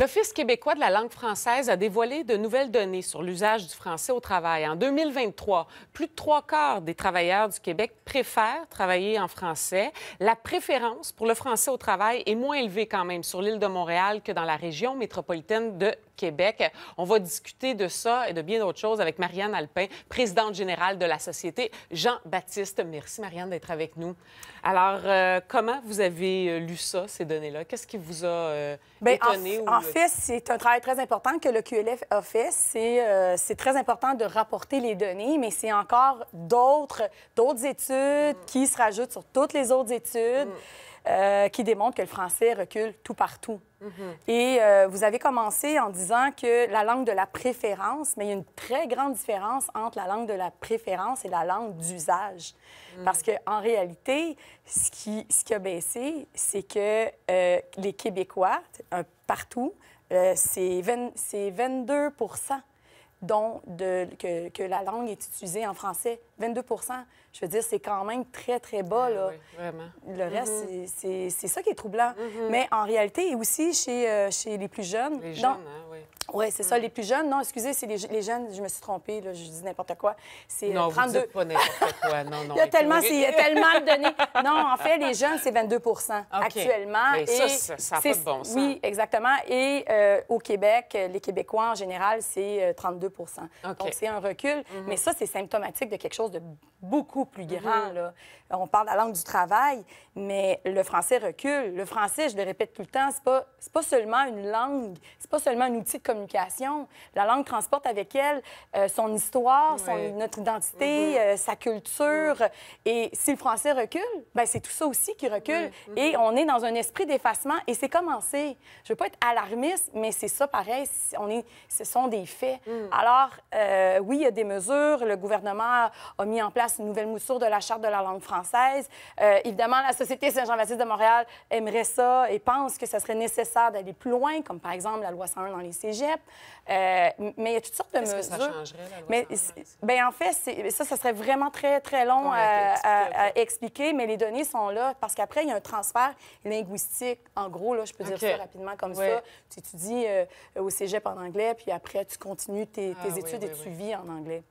L'Office québécois de la langue française a dévoilé de nouvelles données sur l'usage du français au travail. En 2023, plus de trois quarts des travailleurs du Québec préfèrent travailler en français. La préférence pour le français au travail est moins élevée quand même sur l'île de Montréal que dans la région métropolitaine de Québec. On va discuter de ça et de bien d'autres choses avec Marianne Alpin, présidente générale de la Société Jean-Baptiste. Merci, Marianne, d'être avec nous. Alors, euh, comment vous avez euh, lu ça, ces données-là? Qu'est-ce qui vous a euh, ben, étonné? En, fait, c'est un travail très important que le QLF a fait. C'est très important de rapporter les données, mais c'est encore d'autres études mm. qui se rajoutent sur toutes les autres études. Mm. Euh, qui démontre que le français recule tout partout. Mm-hmm. Et euh, vous avez commencé en disant que la langue de la préférence, mais il y a une très grande différence entre la langue de la préférence et la langue d'usage. Mm. parce Parce qu'en réalité, ce qui, ce qui a baissé, c'est que euh, les Québécois, partout, c'est 22 dont de, que, que, la langue est utilisée en français. 22 Je veux dire, c'est quand même très, très bas. Ben là. Oui, vraiment. Le reste, mhm. c'est ça qui est troublant. Mhm. Mais en réalité, aussi chez, euh, chez les plus jeunes. Les jeunes, hein, oui. Oui, c'est ça. Mm. Les plus jeunes, non, excusez, c'est les, jeunes, je me suis trompée, là, je dis n'importe quoi. C'est non, 32. Euh, dites pas quoi, non, non. Il y a tellement, tellement de données. Non, en fait, les jeunes, c'est 22 actuellement. et ça, ça pas de bon sens. Oui, exactement. Et euh, au Québec, les Québécois en général, c'est 32 euh, Donc, c'est un recul. Mm-hmm. Mais ça, c'est symptomatique de quelque chose de beaucoup plus grand. Mm-hmm. là. On parle de la langue du travail, mais le français recule. Le français, je le répète tout le temps, c'est pas, pas seulement une langue, c'est pas seulement un outil de communication la langue transporte avec elle euh, son histoire, notre identité, mm-hmm. euh, sa culture. Mm. Et si le français recule, ben c'est tout ça aussi qui recule. Mm. Mm-hmm. Et on est dans un esprit d'effacement et c'est commencé. Je veux pas être alarmiste, mais c'est ça pareil. On est, ce sont des faits. Mm. Alors, euh, oui, il y a des mesures. Le gouvernement a mis en place une nouvelle mouture de la Charte de la langue française. évidemment, la Société Saint-Jean-Baptiste de Montréal aimerait ça et pense que ce serait nécessaire d'aller plus loin, comme par exemple la loi 101 dans les cégeps. Euh, mais il y a toutes sortes de mesures. ça changerait, mais, ben, en fait, ça, ça serait vraiment très, très long à, expliquer, mais les données sont là parce qu'après, il y a un transfert linguistique. En gros, là, je peux dire ça rapidement comme ça. Tu étudies euh, au cégep en anglais, puis après, tu continues tes, ah études et tu vis en anglais.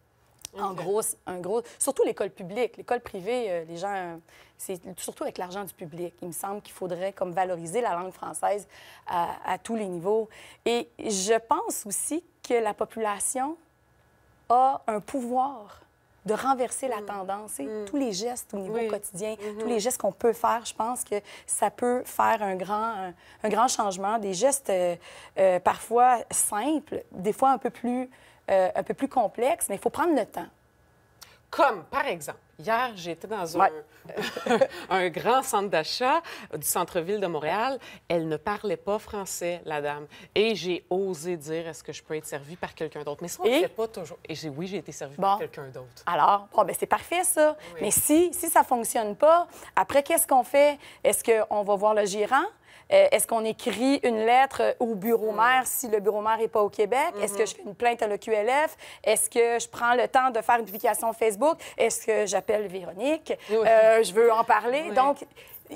En gros, un gros. Surtout l'école publique. L'école privée, euh, les gens. Euh, c'est surtout avec l'argent du public. Il me semble qu'il faudrait comme valoriser la langue française à, à, tous les niveaux. Et je pense aussi que la population a un pouvoir de renverser la mm. tendance. Mm. Tous les gestes au niveau quotidien, tous mm-hmm. les gestes qu'on peut faire, je pense que ça peut faire un grand, un, grand changement. Des gestes euh, euh, parfois simples, des fois un peu plus, euh, un peu plus complexes, mais il faut prendre le temps. Comme, par exemple, Hier, j'étais dans un, grand centre d'achat du centre-ville de Montréal. Elle ne parlait pas français, la dame. Et j'ai osé dire est-ce que je peux être servie par quelqu'un d'autre. Mais ça, on ne fait pas toujours. Et j'ai oui, j'ai été servie par quelqu'un d'autre. Alors, ben, c'est parfait, ça. Mais si, si ça ne fonctionne pas, après, qu'est-ce qu'on fait? Est-ce qu'on va voir le gérant? Euh, est-ce qu'on écrit une lettre euh, au bureau maire mm. si le bureau maire n'est pas au Québec? Est-ce que mm-hmm. je fais une plainte à l'OQLF? Est-ce que je prends le temps de faire une publication Facebook? Est-ce que j'appelle Véronique? Euh, je veux en parler. Donc,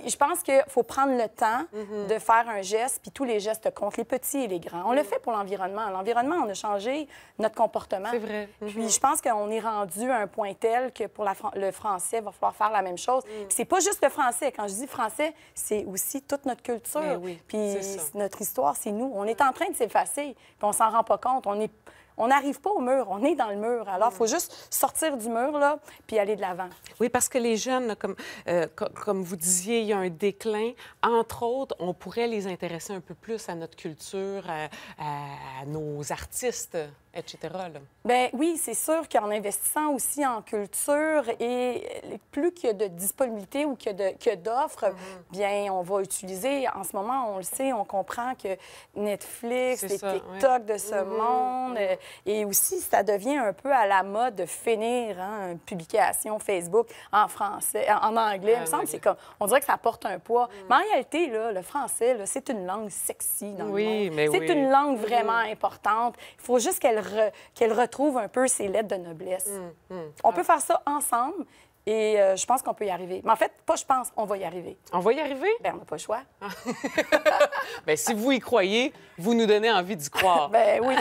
je pense qu'il faut prendre le temps mhm. de faire un geste, puis tous les gestes comptent, les petits et les grands. On le mhm. fait pour l'environnement. L'environnement, on a changé notre comportement. C'est vrai. Puis mhm. je pense qu'on est rendu à un point tel que pour la, le français, il va falloir faire la même chose. C'est pas juste le français. Quand je dis français, c'est aussi toute notre culture. Ben oui, puis notre histoire, c'est nous. On est en train de s'effacer, puis on s'en rend pas compte. On est on n'arrive pas au mur, on est dans le mur. Alors, il faut juste sortir du mur, là, puis aller de l'avant. Oui, parce que les jeunes, comme, euh, comme vous disiez, il y a un déclin. Entre autres, on pourrait les intéresser un peu plus à notre culture, à, nos artistes, etc. Là. Bien, oui, c'est sûr qu'en investissant aussi en culture et euh, plus qu'il y a de disponibilité ou que d'offres, mm-hmm. bien, on va utiliser. En ce moment, on le sait, on comprend que Netflix, les TikTok de ce mm-hmm. monde, euh, et aussi, ça devient un peu à la mode de finir hein, une publication Facebook en français, en, anglais. il me ah, semble, comme, on dirait que ça porte un poids. Mm. Mais en réalité, là, le français, c'est une langue sexy dans le monde. C'est une langue mm. vraiment importante. Il faut juste qu'elle retrouve un peu ses lettres de noblesse. Mm, on peut ah. faire ça ensemble et euh, je pense qu'on peut y arriver. Mais en fait, pas je pense, on va y arriver. On va y arriver? Ben, on n'a pas le choix. Ah. Bien, si vous y croyez, vous nous donnez envie d'y croire. ben oui.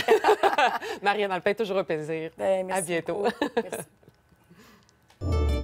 Marianne Alpin, toujours un plaisir. Ben, merci à bientôt. merci.